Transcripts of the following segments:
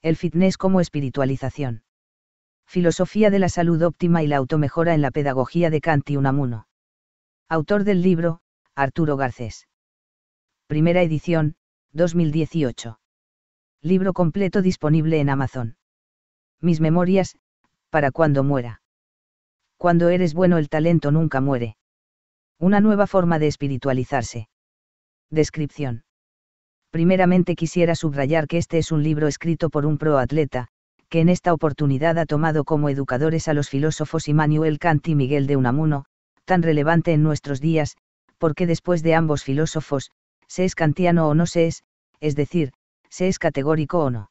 El fitness como espiritualización. Filosofía de la salud óptima y la automejora en la pedagogía de Kant y Unamuno. Autor del libro, Arturo Garcés. Primera edición, 2018. Libro completo disponible en Amazon. Mis memorias, para cuando muera. Cuando eres bueno el talento nunca muere. Una nueva forma de espiritualizarse. Descripción. Primeramente quisiera subrayar que este es un libro escrito por un proatleta, que en esta oportunidad ha tomado como educadores a los filósofos Immanuel Kant y Miguel de Unamuno, tan relevante en nuestros días, porque después de ambos filósofos, se es kantiano o no se es, es decir, se es categórico o no.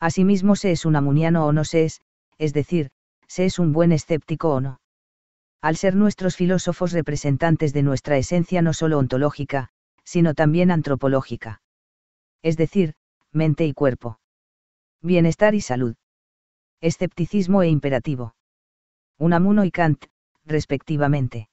Asimismo se es unamuniano o no se es, es decir, se es un buen escéptico o no. Al ser nuestros filósofos representantes de nuestra esencia no solo ontológica, sino también antropológica es decir, mente y cuerpo. Bienestar y salud. Escepticismo e imperativo. Unamuno y Kant, respectivamente.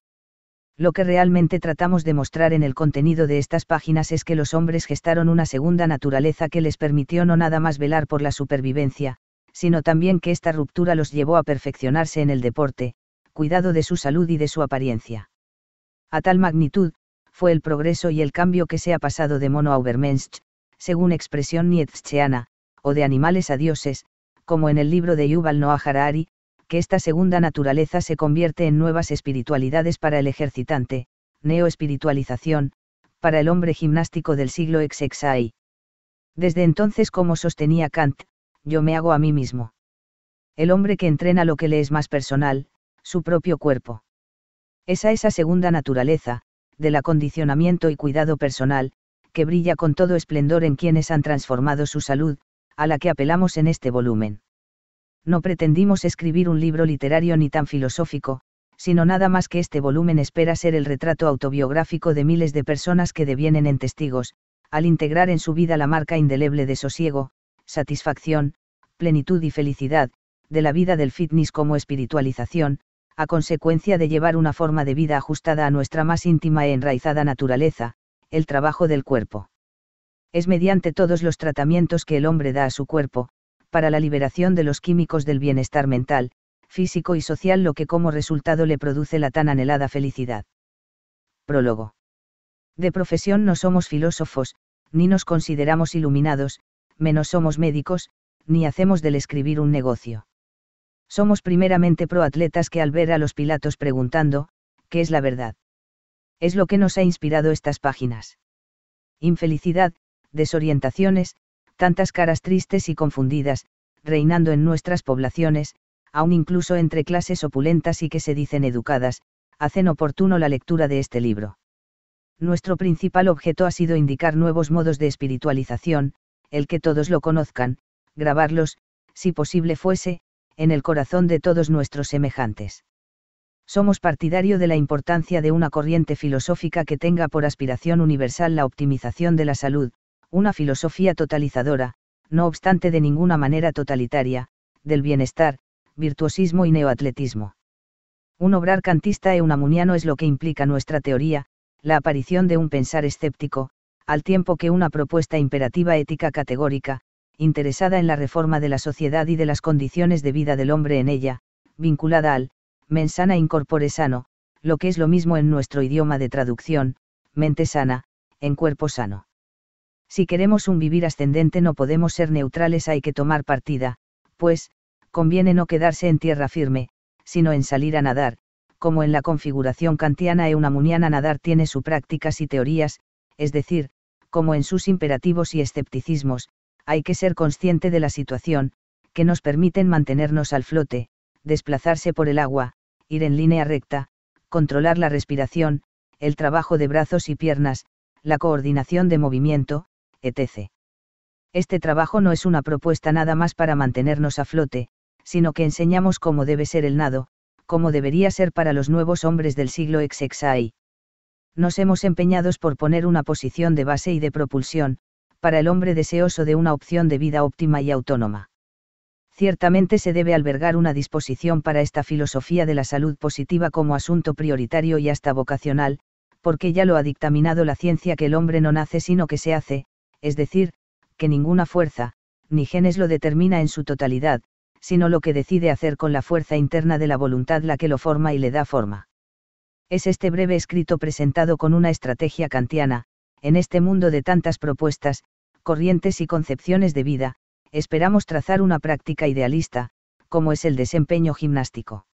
Lo que realmente tratamos de mostrar en el contenido de estas páginas es que los hombres gestaron una segunda naturaleza que les permitió no nada más velar por la supervivencia, sino también que esta ruptura los llevó a perfeccionarse en el deporte, cuidado de su salud y de su apariencia. A tal magnitud, fue el progreso y el cambio que se ha pasado de mono a según expresión nietzscheana, o de animales a dioses, como en el libro de Yuval Noah Harari, que esta segunda naturaleza se convierte en nuevas espiritualidades para el ejercitante, neo-espiritualización, para el hombre gimnástico del siglo XXI. Desde entonces, como sostenía Kant, yo me hago a mí mismo. El hombre que entrena lo que le es más personal, su propio cuerpo. Esa esa segunda naturaleza, del acondicionamiento y cuidado personal, que brilla con todo esplendor en quienes han transformado su salud, a la que apelamos en este volumen. No pretendimos escribir un libro literario ni tan filosófico, sino nada más que este volumen espera ser el retrato autobiográfico de miles de personas que devienen en testigos, al integrar en su vida la marca indeleble de sosiego, satisfacción, plenitud y felicidad, de la vida del fitness como espiritualización, a consecuencia de llevar una forma de vida ajustada a nuestra más íntima y e enraizada naturaleza, el trabajo del cuerpo. Es mediante todos los tratamientos que el hombre da a su cuerpo, para la liberación de los químicos del bienestar mental, físico y social lo que como resultado le produce la tan anhelada felicidad. Prólogo. De profesión no somos filósofos, ni nos consideramos iluminados, menos somos médicos, ni hacemos del escribir un negocio. Somos primeramente proatletas que al ver a los pilatos preguntando, ¿qué es la verdad? Es lo que nos ha inspirado estas páginas. Infelicidad, desorientaciones, tantas caras tristes y confundidas, reinando en nuestras poblaciones, aún incluso entre clases opulentas y que se dicen educadas, hacen oportuno la lectura de este libro. Nuestro principal objeto ha sido indicar nuevos modos de espiritualización, el que todos lo conozcan, grabarlos, si posible fuese, en el corazón de todos nuestros semejantes. Somos partidario de la importancia de una corriente filosófica que tenga por aspiración universal la optimización de la salud, una filosofía totalizadora, no obstante de ninguna manera totalitaria, del bienestar, virtuosismo y neoatletismo. Un obrar cantista e es lo que implica nuestra teoría, la aparición de un pensar escéptico, al tiempo que una propuesta imperativa ética categórica, interesada en la reforma de la sociedad y de las condiciones de vida del hombre en ella, vinculada al mensana e incorpore sano, lo que es lo mismo en nuestro idioma de traducción, mente sana, en cuerpo sano. Si queremos un vivir ascendente no podemos ser neutrales, hay que tomar partida, pues, conviene no quedarse en tierra firme, sino en salir a nadar, como en la configuración kantiana e nadar tiene sus prácticas y teorías, es decir, como en sus imperativos y escepticismos, hay que ser consciente de la situación, que nos permiten mantenernos al flote, desplazarse por el agua, ir en línea recta, controlar la respiración, el trabajo de brazos y piernas, la coordinación de movimiento, etc. Este trabajo no es una propuesta nada más para mantenernos a flote, sino que enseñamos cómo debe ser el nado, cómo debería ser para los nuevos hombres del siglo XXI. Nos hemos empeñado por poner una posición de base y de propulsión, para el hombre deseoso de una opción de vida óptima y autónoma ciertamente se debe albergar una disposición para esta filosofía de la salud positiva como asunto prioritario y hasta vocacional, porque ya lo ha dictaminado la ciencia que el hombre no nace sino que se hace, es decir, que ninguna fuerza, ni genes lo determina en su totalidad, sino lo que decide hacer con la fuerza interna de la voluntad la que lo forma y le da forma. Es este breve escrito presentado con una estrategia kantiana, en este mundo de tantas propuestas, corrientes y concepciones de vida, esperamos trazar una práctica idealista, como es el desempeño gimnástico.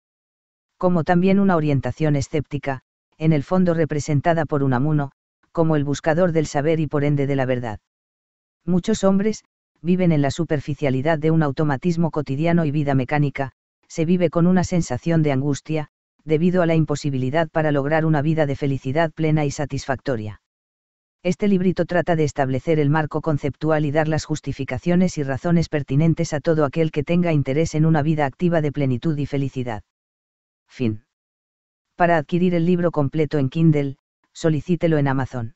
Como también una orientación escéptica, en el fondo representada por un amuno, como el buscador del saber y por ende de la verdad. Muchos hombres, viven en la superficialidad de un automatismo cotidiano y vida mecánica, se vive con una sensación de angustia, debido a la imposibilidad para lograr una vida de felicidad plena y satisfactoria. Este librito trata de establecer el marco conceptual y dar las justificaciones y razones pertinentes a todo aquel que tenga interés en una vida activa de plenitud y felicidad. Fin. Para adquirir el libro completo en Kindle, solicítelo en Amazon.